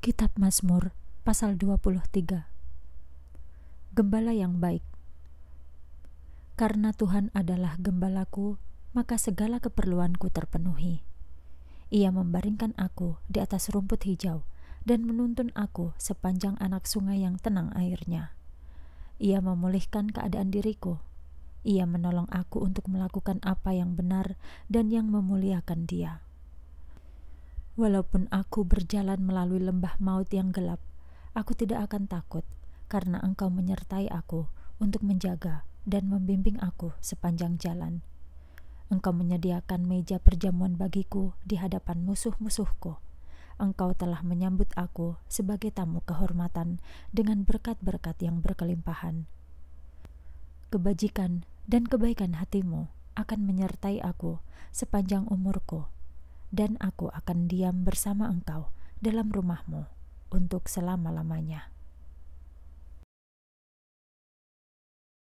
Kitab Mazmur pasal 23 Gembala yang baik Karena Tuhan adalah gembalaku, maka segala keperluanku terpenuhi. Ia membaringkan aku di atas rumput hijau dan menuntun aku sepanjang anak sungai yang tenang airnya. Ia memulihkan keadaan diriku. Ia menolong aku untuk melakukan apa yang benar dan yang memuliakan Dia. Walaupun aku berjalan melalui lembah maut yang gelap, aku tidak akan takut, karena Engkau menyertai aku untuk menjaga dan membimbing aku sepanjang jalan. Engkau menyediakan meja perjamuan bagiku di hadapan musuh-musuhku. Engkau telah menyambut aku sebagai tamu kehormatan dengan berkat-berkat yang berkelimpahan. Kebajikan dan kebaikan hatimu akan menyertai aku sepanjang umurku dan aku akan diam bersama engkau dalam rumahmu untuk selama-lamanya.